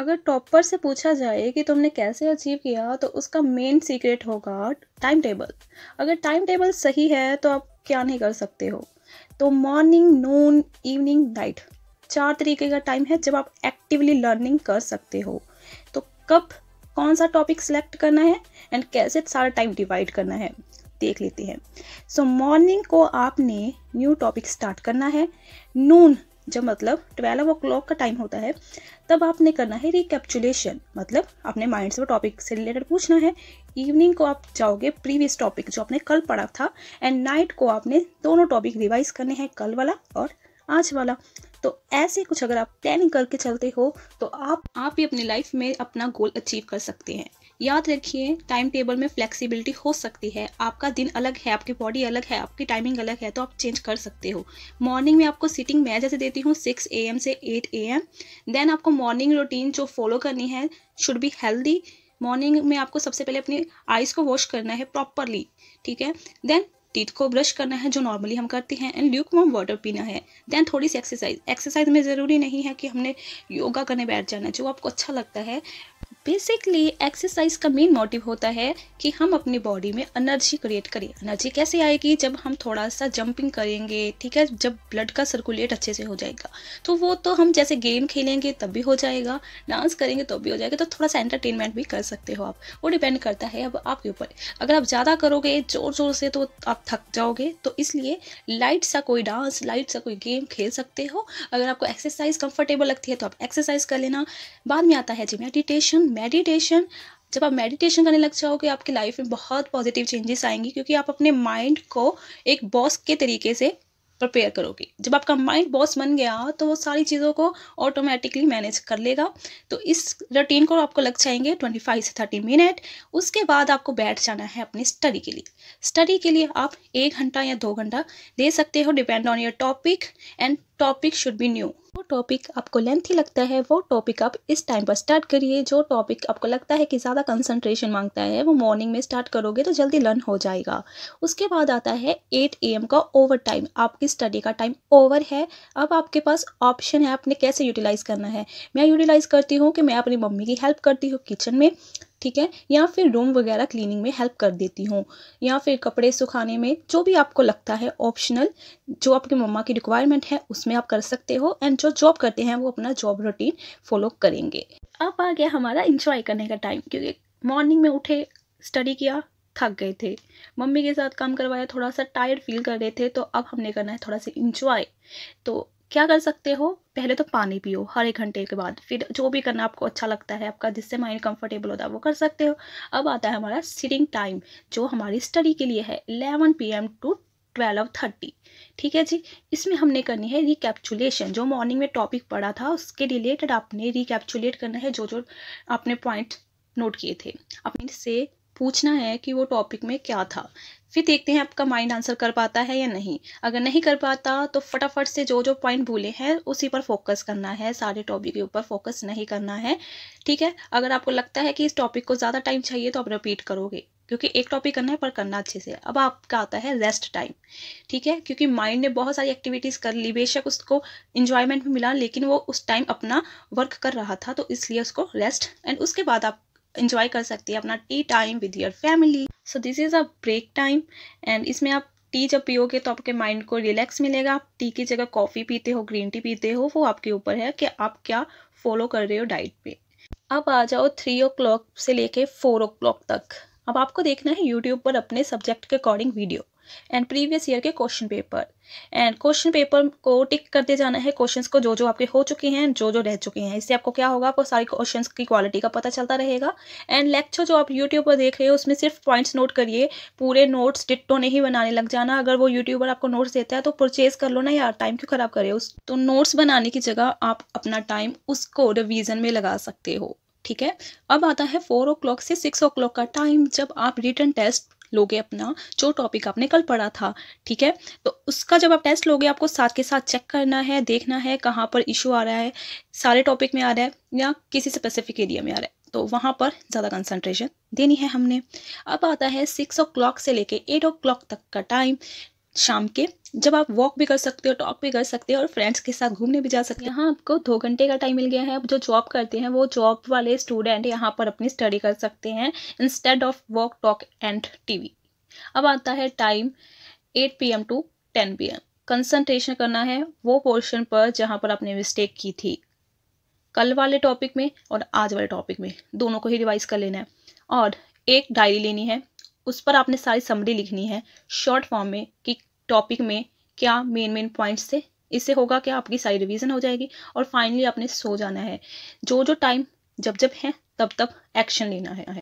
अगर टॉपर से पूछा जाए कि तुमने कैसे अचीव किया तो उसका मेन सीक्रेट होगा टाइम टेबल अगर टाइम टेबल सही है तो आप क्या नहीं कर सकते हो तो मॉर्निंग नून इवनिंग नाइट चार तरीके का टाइम है जब आप एक्टिवली लर्निंग कर सकते हो तो कब कौन सा टॉपिक सेलेक्ट करना है एंड कैसे सारा टाइम डिवाइड करना है देख लेते हैं सो so, मॉर्निंग को आपने न्यू टॉपिक स्टार्ट करना है नून जब मतलब ट्वेल्व ओ क्लॉक का टाइम होता है तब आपने करना है रिकेपचुलेशन मतलब अपने माइंड से वो टॉपिक से रिलेटेड पूछना है इवनिंग को आप जाओगे प्रीवियस टॉपिक जो आपने कल पढ़ा था एंड नाइट को आपने दोनों टॉपिक रिवाइज करने हैं कल वाला और आज वाला तो ऐसे कुछ अगर आप प्लानिंग करके चलते हो तो आप आप भी अपनी लाइफ में अपना गोल अचीव कर सकते हैं याद रखिए टाइम टेबल में फ्लेक्सिबिलिटी हो सकती है आपका दिन अलग है आपकी बॉडी अलग है आपकी टाइमिंग अलग है तो आप चेंज कर सकते हो मॉर्निंग में आपको सिटिंग मैं जैसे देती हूँ सिक्स ए एम से एट ए एम देन आपको मॉर्निंग रूटीन जो फॉलो करनी है शुड बी हेल्दी मॉर्निंग में आपको सबसे पहले अपनी आइज़ को वॉश करना है प्रॉपरली ठीक है देन टीथ को ब्रश करना है जो नॉर्मली हम करते हैं एंड ल्यूक वॉम वाटर पीना है देन थोड़ी सी एक्सरसाइज एक्सरसाइज में ज़रूरी नहीं है कि हमने योगा करने बैठ जाना जो आपको अच्छा लगता है बेसिकली एक्सरसाइज का मेन मोटिव होता है कि हम अपनी बॉडी में एनर्जी क्रिएट करें एनर्जी कैसे आएगी जब हम थोड़ा सा जंपिंग करेंगे ठीक है जब ब्लड का सर्कुलेट अच्छे से हो जाएगा तो वो तो हम जैसे गेम खेलेंगे तब भी हो जाएगा डांस करेंगे तब भी हो जाएगा तो थोड़ा सा एंटरटेनमेंट भी कर सकते हो आप वो डिपेंड करता है अब आपके ऊपर अगर आप ज़्यादा करोगे ज़ोर ज़ोर से तो आप थक जाओगे तो इसलिए लाइट सा कोई डांस लाइट सा कोई गेम खेल सकते हो अगर आपको एक्सरसाइज कंफर्टेबल लगती है तो आप एक्सरसाइज कर लेना बाद में आता है जी मेडिटेशन मेडिटेशन जब आप मेडिटेशन करने लग जाओगे आपकी लाइफ में बहुत पॉजिटिव चेंजेस आएंगे क्योंकि आप अपने माइंड को एक बॉस के तरीके से प्रिपेयर करोगे जब आपका माइंड बॉस बन गया तो वो सारी चीज़ों को ऑटोमेटिकली मैनेज कर लेगा तो इस रूटीन को आपको लग जाएंगे 25 से 30 मिनट उसके बाद आपको बैठ जाना है अपनी स्टडी के लिए स्टडी के लिए आप एक घंटा या दो घंटा दे सकते हो depend on your topic and topic should be new वो टॉपिक आपको लेंथी लगता है वो टॉपिक आप इस टाइम पर स्टार्ट करिए जो टॉपिक आपको लगता है कि ज़्यादा कंसंट्रेशन मांगता है वो मॉर्निंग में स्टार्ट करोगे तो जल्दी लर्न हो जाएगा उसके बाद आता है 8 एम का ओवर टाइम आपकी स्टडी का टाइम ओवर है अब आपके पास ऑप्शन है आपने कैसे यूटिलाइज़ करना है मैं यूटिलाइज़ करती हूँ कि मैं अपनी मम्मी की हेल्प करती हूँ किचन में ठीक है या फिर रूम वगैरह क्लीनिंग में हेल्प कर देती हूँ या फिर कपड़े सुखाने में जो भी आपको लगता है ऑप्शनल जो आपके मम्मा की रिक्वायरमेंट है उसमें आप कर सकते हो एंड जो जॉब करते हैं वो अपना जॉब रूटीन फॉलो करेंगे अब आ गया हमारा इंजॉय करने का टाइम क्योंकि मॉर्निंग में उठे स्टडी किया थक गए थे मम्मी के साथ काम करवाया थोड़ा सा टायर्ड फील कर रहे थे तो अब हमने करना है थोड़ा सा इंजॉय तो क्या कर सकते हो पहले तो पानी पियो हर एक घंटे के बाद फिर जो भी करना आपको अच्छा लगता है आपका जिससे माइंड कंफर्टेबल होता है वो कर सकते हो अब आता है हमारा सिटिंग टाइम जो हमारी स्टडी के लिए है eleven P to twelve thirty ठीक है जी इसमें हमने करनी है रिकैप्चुलेशन जो मॉर्निंग में टॉपिक पढ़ा था उसके रिलेटेड आपने रिकैप्चुलेट करना है जो जो आपने पॉइंट नोट किए थे अपने से पूछना है कि वो टॉपिक में क्या था फिर देखते हैं आपका माइंड आंसर कर पाता है या नहीं अगर नहीं कर पाता तो फटाफट से जो जो पॉइंट भूले हैं उसी पर फोकस करना है सारे टॉपिक के ऊपर फोकस नहीं करना है ठीक है अगर आपको लगता है कि इस टॉपिक को ज़्यादा टाइम चाहिए तो आप रिपीट करोगे क्योंकि एक टॉपिक करना है पर करना अच्छे से अब आपका आता है रेस्ट टाइम ठीक है क्योंकि माइंड ने बहुत सारी एक्टिविटीज़ कर ली बेशक उसको इन्जॉयमेंट भी मिला लेकिन वो उस टाइम अपना वर्क कर रहा था तो इसलिए उसको रेस्ट एंड उसके बाद आप इंजॉय कर सकती है अपना tea time with your family so this is a break time and इसमें आप टी जब पियोगे तो आपके माइंड को रिलैक्स मिलेगा आप टी की जगह कॉफ़ी पीते हो ग्रीन टी पीते हो वो आपके ऊपर है कि आप क्या फॉलो कर रहे हो डाइट पे अब आ जाओ थ्री ओ क्लॉक से लेके फोर ओ क्लॉक तक अब आपको देखना है यूट्यूब पर अपने सब्जेक्ट के according video and previous year के question paper and question paper को टिक करते जाना है क्वेश्चंस को जो जो आपके हो चुके हैं जो जो रह चुके हैं इससे आपको क्या होगा आपको सारे क्वेश्चंस की क्वालिटी का पता चलता रहेगा एंड लेक्चर जो आप यूट्यूब पर देख रहे हो उसमें सिर्फ पॉइंट्स नोट करिए पूरे नोट्स डिट्टो नहीं बनाने लग जाना अगर वो यूट्यूबर आपको नोट्स देता है तो परचेज कर लो ना यार टाइम क्यों खराब करे उस तो नोट्स बनाने की जगह आप अपना टाइम उसको रिविजन में लगा सकते हो ठीक है अब आता है फोर ओ क्लॉक से सिक्स ओ क्लॉक का टाइम जब आप रिटर्न टेस्ट लोगे अपना जो टॉपिक आपने कल पढ़ा था ठीक है तो उसका जब आप टेस्ट लोगे आपको साथ के साथ चेक करना है देखना है कहाँ पर इशू आ रहा है सारे टॉपिक में आ रहा है या किसी स्पेसिफिक एरिया में आ रहा है तो वहाँ पर ज़्यादा कंसंट्रेशन देनी है हमने अब आता है सिक्स ओ क्लॉक से लेके एट ओ क्लॉक तक का टाइम शाम के जब आप वॉक भी कर सकते हो टॉक भी कर सकते हो और फ्रेंड्स के साथ घूमने भी जा सकते हो यहाँ आपको दो घंटे का टाइम मिल गया है जो जॉब करते हैं वो जॉब वाले स्टूडेंट यहाँ पर अपनी स्टडी कर सकते हैं instead of walk talk and TV अब आता है time eight P to ten P concentration करना है वो पोर्शन पर जहाँ पर आपने मिस्टेक की थी कल वाले टॉपिक में और आज वाले टॉपिक में दोनों को ही रिवाइज कर लेना है और एक डायरी लेनी है उस पर आपने सारी समरी लिखनी है शॉर्ट फॉर्म में कि टॉपिक में क्या मेन मेन पॉइंट्स थे इससे होगा क्या आपकी सारी रिवीजन हो जाएगी और फाइनली आपने सो जाना है जो जो टाइम जब जब है तब तब एक्शन लेना है